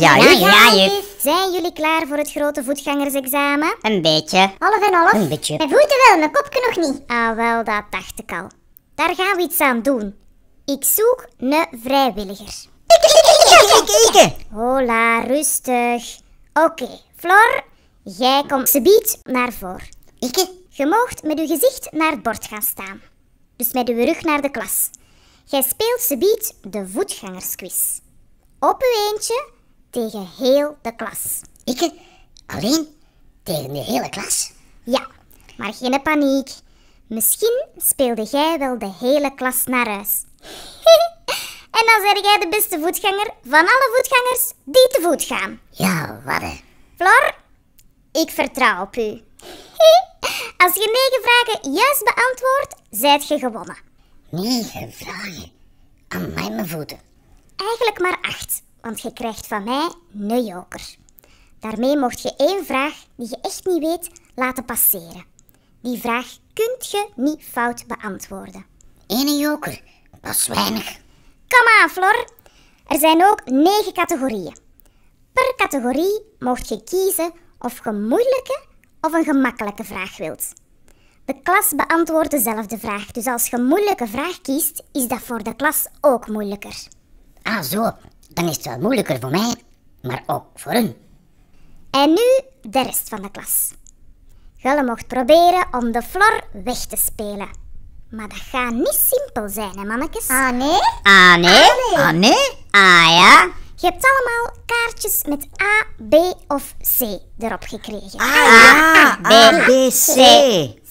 Ja, ja, ja, Zijn jullie klaar voor het grote voetgangersexamen? Een beetje. Half en half? Een beetje. Mijn voeten wel, mijn kopje nog niet. Ah, wel, dat dacht ik al. Daar gaan we iets aan doen. Ik zoek een vrijwilliger. Hola, rustig. Oké, Flor, jij komt Sebiet naar voren. Ikke, Je moogt met je gezicht naar het bord gaan staan. Dus met uw rug naar de klas. Jij speelt Sebiet de voetgangersquiz. Op uw eentje tegen heel de klas. Ik? Eh, alleen? Tegen de hele klas? Ja, maar geen paniek. Misschien speelde jij wel de hele klas naar huis. en dan ben jij de beste voetganger van alle voetgangers die te voet gaan. Ja, wat Flor, ik vertrouw op u. Als je negen vragen juist beantwoordt, zijt je gewonnen. Negen vragen? Aan mijn voeten. Eigenlijk maar acht, want je krijgt van mij een joker. Daarmee mocht je één vraag die je echt niet weet laten passeren. Die vraag kunt je niet fout beantwoorden. Eén joker, dat is weinig. Kom aan, Flor. Er zijn ook negen categorieën. Per categorie mocht je kiezen of je moeilijke of een gemakkelijke vraag wilt. De klas beantwoordt dezelfde vraag, dus als je moeilijke vraag kiest, is dat voor de klas ook moeilijker. Ah, zo dan is het wel moeilijker voor mij, maar ook voor hun. En nu de rest van de klas. Jullie mocht proberen om de flor weg te spelen. Maar dat gaat niet simpel zijn, hè, mannetjes? Ah, nee? Ah, nee? Ah, nee? Ah, ah ja? Je hebt allemaal kaartjes met A, B of C erop gekregen. Ah, ah, A, B, A, B, C.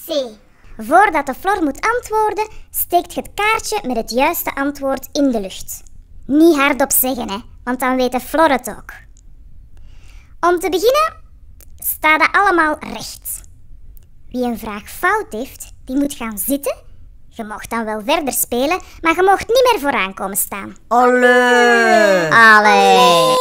C. Voordat de Flor moet antwoorden, steekt je het kaartje met het juiste antwoord in de lucht. Niet hardop zeggen, hè, want dan weten Flor het ook. Om te beginnen staan dat allemaal recht. Wie een vraag fout heeft, die moet gaan zitten. Je mocht dan wel verder spelen, maar je mocht niet meer vooraan komen staan. Allee! alle.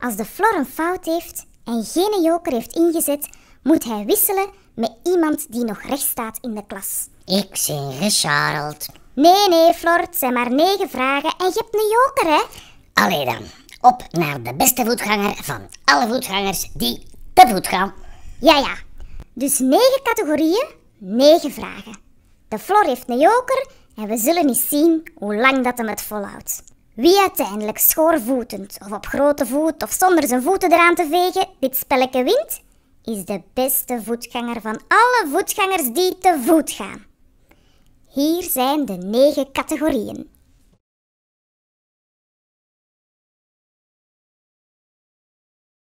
Als de Flor een fout heeft en geen joker heeft ingezet, moet hij wisselen met iemand die nog recht staat in de klas. Ik zie Gerald. Nee, nee, Flor, het zijn maar negen vragen en je hebt een joker, hè? Allee dan, op naar de beste voetganger van alle voetgangers die te voet gaan. Ja, ja. Dus negen categorieën, negen vragen. De Flor heeft een joker en we zullen eens zien hoe lang dat hem het volhoudt. Wie uiteindelijk schoorvoetend of op grote voet of zonder zijn voeten eraan te vegen dit spelletje wint, is de beste voetganger van alle voetgangers die te voet gaan. Hier zijn de negen categorieën.